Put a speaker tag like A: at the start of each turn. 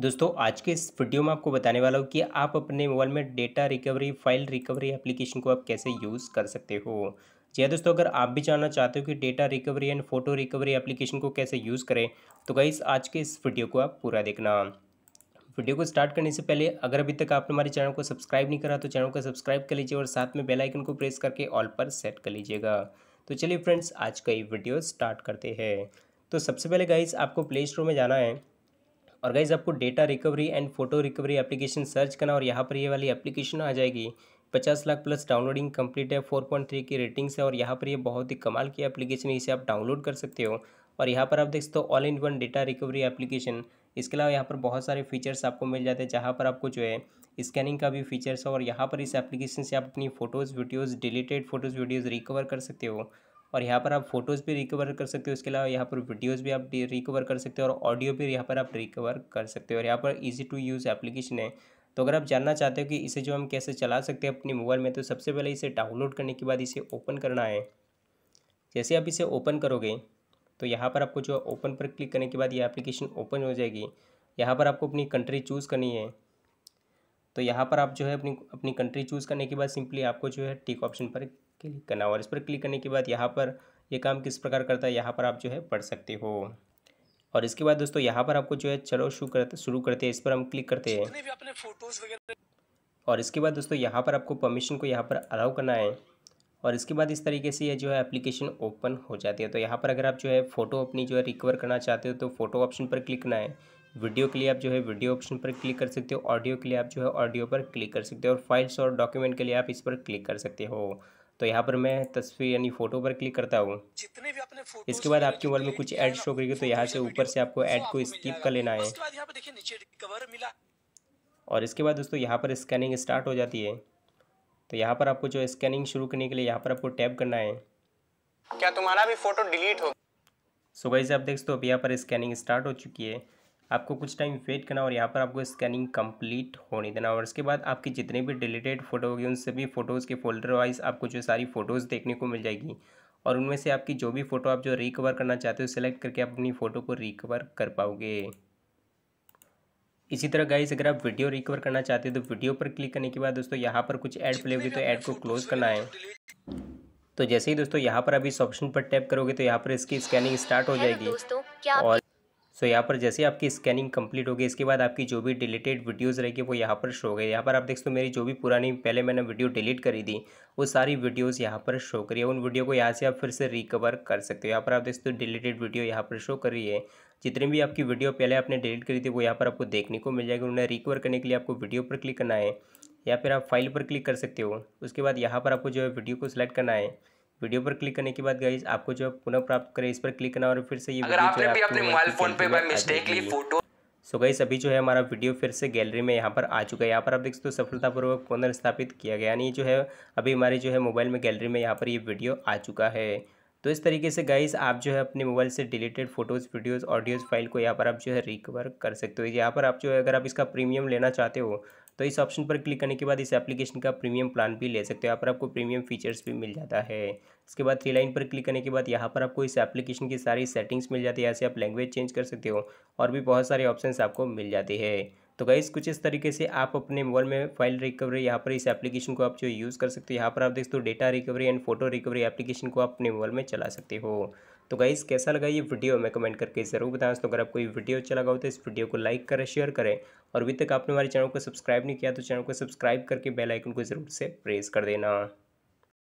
A: दोस्तों आज के इस वीडियो में आपको बताने वाला हूँ कि आप अपने मोबाइल में data recovery file recovery application को आप कैसे यूज़ कर सकते हो जी हाँ दोस्तों अगर आप भी जानना चाहते हो कि data recovery and photo recovery application को कैसे यूज़ करें तो गई आज के इस वीडियो को आप पूरा देखना वीडियो को स्टार्ट करने से पहले अगर अभी तक आपने हमारे चैनल को सब्सक्राइब नहीं करा तो चैनल को सब्सक्राइब कर लीजिए और साथ में बेलाइकन को प्रेस करके ऑल पर सेट कर लीजिएगा तो चलिए फ्रेंड्स आज का ये वीडियो स्टार्ट करते हैं तो सबसे पहले गाइज आपको प्ले स्टोर में जाना है और गाइज आपको data recovery and photo recovery application search करना और यहाँ पर ये वाली एप्लीकेशन आ जाएगी पचास लाख प्लस डाउनलोडिंग कंप्लीट है फोर पॉइंट थ्री की रेटिंग्स है और यहाँ पर ये बहुत ही कमाल की एप्लीकेशन है इसे आप डाउनलोड कर सकते हो और यहाँ पर आप देख सकते हो all in one data recovery application इसके अलावा यहाँ पर बहुत सारे फीचर्स आपको मिल जाते हैं जहाँ पर आपको जो है स्कैनिंग का भी फीचर्स है और यहाँ पर इस एप्लीकेशन से आप अपनी photos videos deleted photos videos recover कर सकते हो और यहाँ पर आप फोटोज़ भी रिकवर कर सकते हो उसके अलावा यहाँ पर वीडियोज़ भी आप रिकवर कर सकते हो और ऑडियो भी यहाँ पर आप रिकवर कर सकते हो और यहाँ पर ईजी टू यूज़ एप्लीकेशन है तो अगर आप जानना चाहते हो कि इसे जो हम कैसे चला सकते हैं अपने मोबाइल में तो सबसे पहले इसे डाउनलोड करने के बाद इसे ओपन करना है जैसे आप इसे ओपन करोगे तो यहाँ पर आपको जो ओपन पर क्लिक करने के बाद ये एप्लीकेशन ओपन हो जाएगी यहाँ पर आपको अपनी कंट्री चूज़ करनी है तो यहाँ पर आप जो है अपनी अपनी कंट्री चूज़ करने के बाद सिंपली आपको जो है टिक ऑप्शन पर क्लिक करना और इस पर क्लिक करने के बाद यहाँ पर ये काम किस प्रकार करता है यहाँ पर आप जो है पढ़ सकते हो और इसके बाद दोस्तों यहाँ पर आपको जो है चलो शुरू करते शुरू करते हैं इस पर हम क्लिक करते हैं और इसके बाद दोस्तों यहाँ पर आपको परमिशन को यहाँ पर अलाउ करना है और इसके बाद इस तरीके से ये जो है एप्लीकेशन ओपन हो जाती है तो यहाँ पर अगर आप जो है फ़ोटो अपनी जो है रिकवर करना चाहते हो तो फोटो ऑप्शन पर क्लिक करना है वीडियो के लिए आप जो है वीडियो ऑप्शन पर क्लिक कर सकते हो ऑडियो के लिए आप जो है ऑडियो पर क्लिक कर सकते हो और फाइल्स और डॉक्यूमेंट के लिए आप इस पर क्लिक कर सकते हो तो यहाँ पर मैं तस्वीर यानी फोटो पर क्लिक करता हूँ इसके बाद आपके मोबाइल में कुछ ऐड शो करेगी तो यहाँ से ऊपर से आपको ऐड को स्किप कर लेना है और इसके बाद दोस्तों यहाँ पर स्कैनिंग स्टार्ट हो जाती है तो यहाँ पर आपको जो स्कैनिंग शुरू करने के लिए यहाँ पर आपको टैप करना है क्या तुम्हारा भी फोटो डिलीट हो सो so आप देख सकते हो अब यहाँ पर स्कैनिंग स्टार्ट हो चुकी है आपको कुछ टाइम वेट करना और यहाँ पर आपको स्कैनिंग कंप्लीट होने देना और उसके बाद आपकी जितने भी डिलीटेड फोटो होगी उन सभी फ़ोटोज़ के फोल्डर वाइज आपको जो सारी फ़ोटोज़ देखने को मिल जाएगी और उनमें से आपकी जो भी फ़ोटो आप जो रिकवर करना चाहते हो सेलेक्ट करके आप अपनी फ़ोटो को रिकवर कर पाओगे इसी तरह गाइस अगर आप वीडियो रिकवर करना चाहते हो तो वीडियो पर क्लिक करने के बाद दोस्तों यहाँ पर कुछ ऐड प्ले होगी तो ऐड को क्लोज करना है तो जैसे ही दोस्तों यहाँ पर आप इस ऑप्शन पर टैप करोगे तो यहाँ पर इसकी स्कैनिंग स्टार्ट हो जाएगी और सो यहाँ पर जैसे आपकी स्कैनिंग कंप्लीट होगी इसके बाद आपकी जो भी डिलीटेड वीडियोज़ रहेगी वो यहाँ पर शो गए यहाँ पर आप देख सकते हो मेरी जो भी पुरानी पहले मैंने वीडियो डिलीट करी थी वो सारी वीडियोज़ यहाँ पर शो करी है उन वीडियो को यहाँ से आप फिर से रिकवर कर सकते हो यहाँ पर आप देख सकते हो डिलीटेड वीडियो यहाँ पर शो कर रही है जितनी भी आपकी वीडियो पहले आपने डिलीट करी थी वो यहाँ पर आपको देखने को मिल जाएगी उन्हें रिकवर करने के लिए आपको वीडियो पर क्लिक करना है या फिर आप फाइल पर क्लिक कर सकते हो उसके बाद यहाँ पर आपको जो है वीडियो को सिलेक्ट करना है वीडियो पर क्लिक करने के बाद गाइज आपको जो पुनः प्राप्त करें इस पर क्लिक करना और फिर से ये अगर आपने भी अपने मोबाइल फोन पे बाय मिस्टेकली फोटो सो गई अभी जो है हमारा वीडियो फिर से गैलरी में यहाँ पर आ चुका है यहाँ पर आप देख सकते हो सफलतापूर्वक पुनर्स्थापित किया गया यानी जो है अभी हमारे जो है मोबाइल में गैलरी में यहाँ पर ये वीडियो आ चुका है तो इस तरीके से गाइस आप जो है अपने मोबाइल से deleted photos videos audios file को यहाँ पर आप जो है रिकवर कर सकते हो यहाँ पर आप जो है अगर आप इसका प्रीमियम लेना चाहते हो तो इस ऑप्शन पर क्लिक करने के बाद इस एप्लीकेशन का प्रीमियम प्लान भी ले सकते हो यहाँ पर आपको प्रीमियम फीचर्स भी मिल जाता है उसके बाद थ्री लाइन पर क्लिक करने के बाद यहाँ पर आपको इस एप्लीकेशन की सारी सेटिंग्स मिल जाती है यहाँ से आप लैंग्वेज चेंज कर सकते हो और भी बहुत सारे ऑप्शन आपको मिल जाते हैं तो गाइज़ कुछ इस तरीके से आप अपने मोबाइल में फाइल रिकवरी यहाँ पर इस एप्लीकेशन को आप जो यूज़ कर सकते हो यहाँ पर आप देख हो data recovery and photo recovery application को आप अपने मोबाइल में चला सकते हो तो गाइज़ कैसा लगा ये वीडियो मैं कमेंट करके ज़रूर बताएं तो अगर आपको ये वीडियो अच्छा लगा हो तो इस वीडियो को लाइक करें शेयर करें और अभी तक आपने हमारे चैनल को सब्सक्राइब नहीं किया तो चैनल को सब्सक्राइब करके बेलाइकन को ज़रूर से प्रेस कर देना